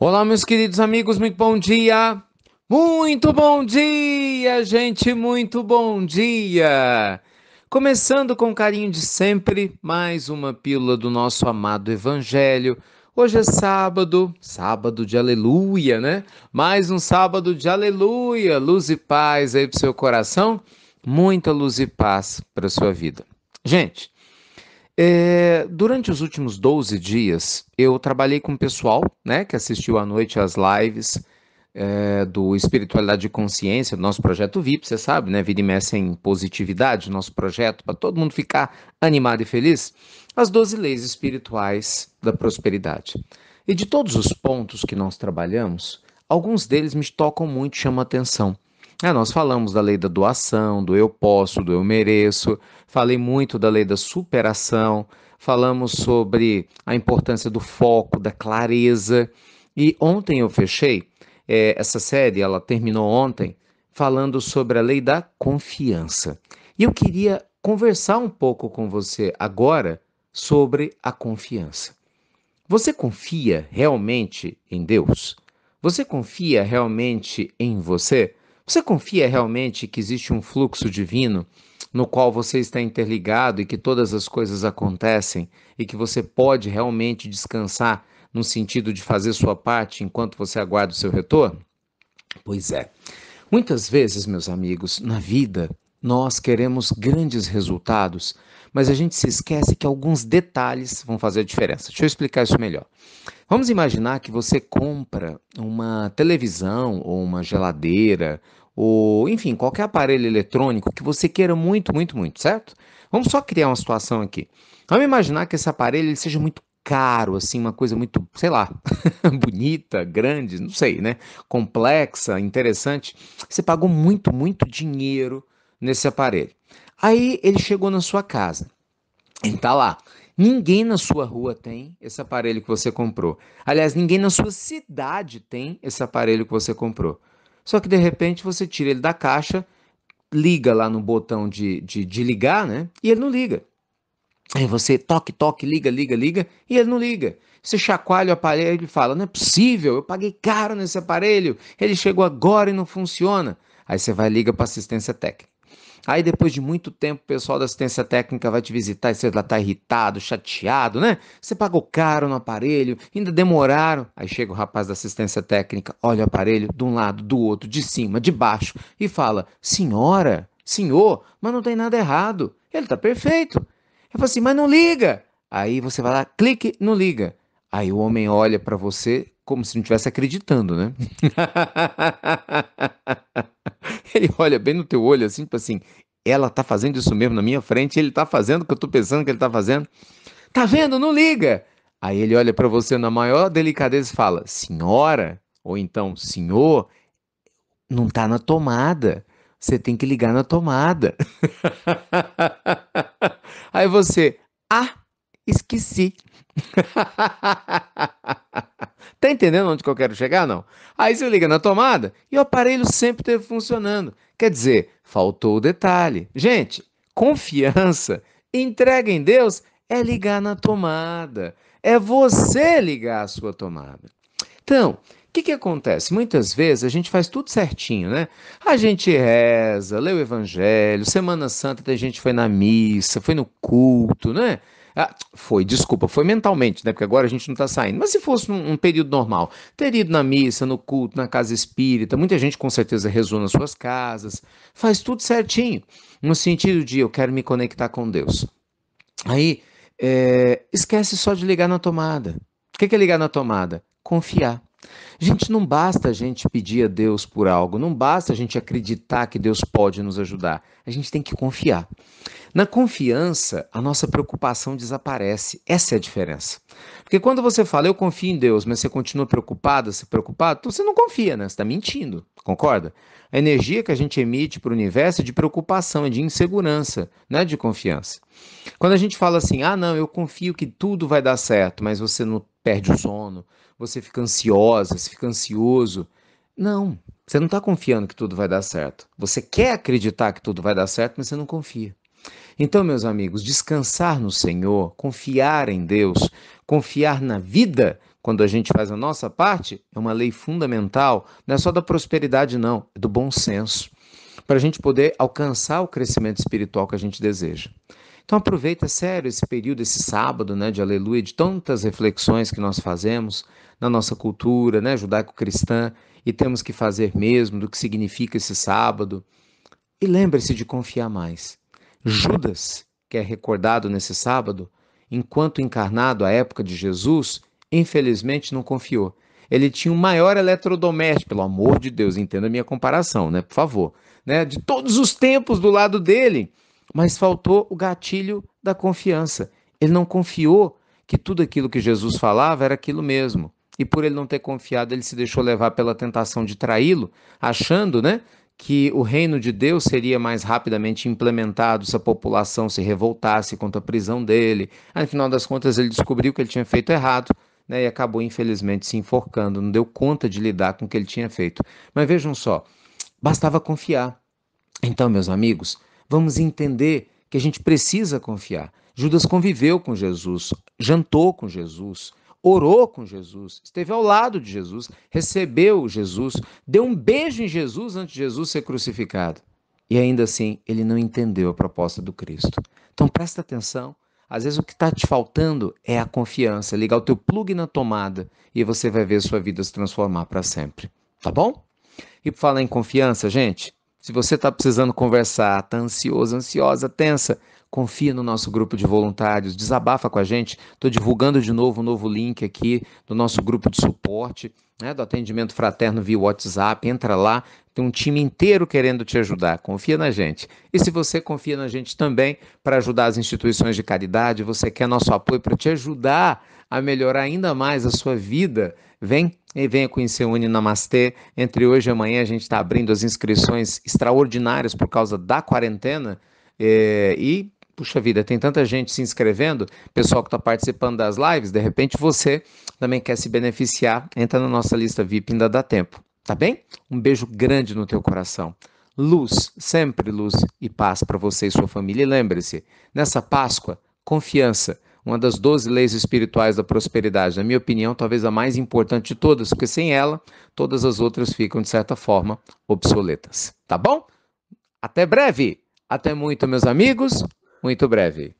Olá, meus queridos amigos, muito bom dia! Muito bom dia, gente, muito bom dia! Começando com carinho de sempre, mais uma pílula do nosso amado Evangelho. Hoje é sábado, sábado de aleluia, né? Mais um sábado de aleluia, luz e paz aí pro seu coração, muita luz e paz para sua vida. Gente, é, durante os últimos 12 dias, eu trabalhei com o pessoal né, que assistiu à noite às lives é, do Espiritualidade e Consciência, do nosso projeto VIP, você sabe, né? e imersa em positividade, nosso projeto, para todo mundo ficar animado e feliz. As 12 leis espirituais da prosperidade. E de todos os pontos que nós trabalhamos, alguns deles me tocam muito, chamam atenção. É, nós falamos da lei da doação, do eu posso, do eu mereço, falei muito da lei da superação, falamos sobre a importância do foco, da clareza. E ontem eu fechei é, essa série, ela terminou ontem, falando sobre a lei da confiança. E eu queria conversar um pouco com você agora sobre a confiança. Você confia realmente em Deus? Você confia realmente em você? Você confia realmente que existe um fluxo divino no qual você está interligado e que todas as coisas acontecem e que você pode realmente descansar no sentido de fazer sua parte enquanto você aguarda o seu retorno? Pois é. Muitas vezes, meus amigos, na vida, nós queremos grandes resultados, mas a gente se esquece que alguns detalhes vão fazer a diferença. Deixa eu explicar isso melhor. Vamos imaginar que você compra uma televisão ou uma geladeira ou, enfim, qualquer aparelho eletrônico que você queira muito, muito, muito, certo? Vamos só criar uma situação aqui. Vamos imaginar que esse aparelho seja muito caro, assim, uma coisa muito, sei lá, bonita, grande, não sei, né? Complexa, interessante. Você pagou muito, muito dinheiro nesse aparelho. Aí ele chegou na sua casa. Ele está lá. Ninguém na sua rua tem esse aparelho que você comprou. Aliás, ninguém na sua cidade tem esse aparelho que você comprou. Só que de repente você tira ele da caixa, liga lá no botão de, de, de ligar, né? E ele não liga. Aí você toque, toque, liga, liga, liga, e ele não liga. Você chacoalha o aparelho e fala: não é possível, eu paguei caro nesse aparelho, ele chegou agora e não funciona. Aí você vai liga para assistência técnica. Aí depois de muito tempo, o pessoal da assistência técnica vai te visitar e você lá tá irritado, chateado, né? Você pagou caro no aparelho, ainda demoraram. Aí chega o rapaz da assistência técnica, olha o aparelho de um lado, do outro, de cima, de baixo e fala: "Senhora, senhor, mas não tem nada errado. Ele tá perfeito". Eu falo assim: "Mas não liga". Aí você vai lá, clique, não liga. Aí o homem olha para você como se não estivesse acreditando, né? Ele olha bem no teu olho, assim, tipo assim, ela tá fazendo isso mesmo na minha frente, ele tá fazendo o que eu tô pensando que ele tá fazendo. Tá vendo? Não liga. Aí ele olha para você na maior delicadeza e fala: "Senhora" ou então "Senhor", não tá na tomada. Você tem que ligar na tomada. Aí você: "Ah, esqueci". tá entendendo onde que eu quero chegar, não? Aí você liga na tomada e o aparelho sempre esteve funcionando. Quer dizer, faltou o detalhe. Gente, confiança, entrega em Deus é ligar na tomada. É você ligar a sua tomada. Então, o que, que acontece? Muitas vezes a gente faz tudo certinho, né? A gente reza, lê o evangelho, Semana Santa a gente foi na missa, foi no culto, né? Ah, foi, desculpa, foi mentalmente, né? Porque agora a gente não está saindo. Mas se fosse num um período normal, ter ido na missa, no culto, na casa espírita, muita gente com certeza rezou nas suas casas, faz tudo certinho, no sentido de eu quero me conectar com Deus. Aí, é, esquece só de ligar na tomada. O que é ligar na tomada? Confiar. Gente, não basta a gente pedir a Deus por algo, não basta a gente acreditar que Deus pode nos ajudar. A gente tem que confiar. Na confiança, a nossa preocupação desaparece. Essa é a diferença. Porque quando você fala, eu confio em Deus, mas você continua preocupado, se preocupado, então você não confia, né? Você está mentindo, concorda? A energia que a gente emite para o universo é de preocupação, é de insegurança, não é de confiança. Quando a gente fala assim, ah, não, eu confio que tudo vai dar certo, mas você não perde o sono, você fica ansiosa, você fica ansioso. Não, você não está confiando que tudo vai dar certo. Você quer acreditar que tudo vai dar certo, mas você não confia. Então, meus amigos, descansar no Senhor, confiar em Deus, confiar na vida, quando a gente faz a nossa parte, é uma lei fundamental, não é só da prosperidade, não, é do bom senso, para a gente poder alcançar o crescimento espiritual que a gente deseja. Então aproveita é sério esse período, esse sábado, né, de aleluia, de tantas reflexões que nós fazemos na nossa cultura, né, judaico-cristã, e temos que fazer mesmo do que significa esse sábado. E lembre-se de confiar mais. Judas, que é recordado nesse sábado, enquanto encarnado à época de Jesus, infelizmente não confiou. Ele tinha o um maior eletrodoméstico, pelo amor de Deus, entenda a minha comparação, né? Por favor. Né? De todos os tempos do lado dele. Mas faltou o gatilho da confiança. Ele não confiou que tudo aquilo que Jesus falava era aquilo mesmo. E por ele não ter confiado, ele se deixou levar pela tentação de traí-lo, achando, né, que o reino de Deus seria mais rapidamente implementado se a população se revoltasse contra a prisão dele. Aí, no final das contas, ele descobriu que ele tinha feito errado né, e acabou, infelizmente, se enforcando, não deu conta de lidar com o que ele tinha feito. Mas vejam só, bastava confiar. Então, meus amigos, vamos entender que a gente precisa confiar. Judas conviveu com Jesus, jantou com Jesus, orou com Jesus, esteve ao lado de Jesus, recebeu Jesus, deu um beijo em Jesus antes de Jesus ser crucificado. E ainda assim, ele não entendeu a proposta do Cristo. Então presta atenção. Às vezes o que está te faltando é a confiança. É ligar o teu plug na tomada e você vai ver sua vida se transformar para sempre. Tá bom? E por falar em confiança, gente, se você está precisando conversar, está ansioso, ansiosa, tensa, confia no nosso grupo de voluntários, desabafa com a gente. Estou divulgando de novo um novo link aqui do nosso grupo de suporte, né, do atendimento fraterno via WhatsApp. Entra lá, tem um time inteiro querendo te ajudar. Confia na gente. E se você confia na gente também para ajudar as instituições de caridade, você quer nosso apoio para te ajudar a melhorar ainda mais a sua vida, vem e venha conhecer o Uninamastê. Entre hoje e amanhã a gente está abrindo as inscrições extraordinárias por causa da quarentena. É, e puxa vida, tem tanta gente se inscrevendo, pessoal que está participando das lives, de repente você também quer se beneficiar, entra na nossa lista VIP, ainda dá tempo, tá bem? Um beijo grande no teu coração. Luz, sempre luz e paz para você e sua família. E lembre-se, nessa Páscoa, confiança uma das 12 leis espirituais da prosperidade, na minha opinião, talvez a mais importante de todas, porque sem ela, todas as outras ficam, de certa forma, obsoletas. Tá bom? Até breve! Até muito, meus amigos muito breve.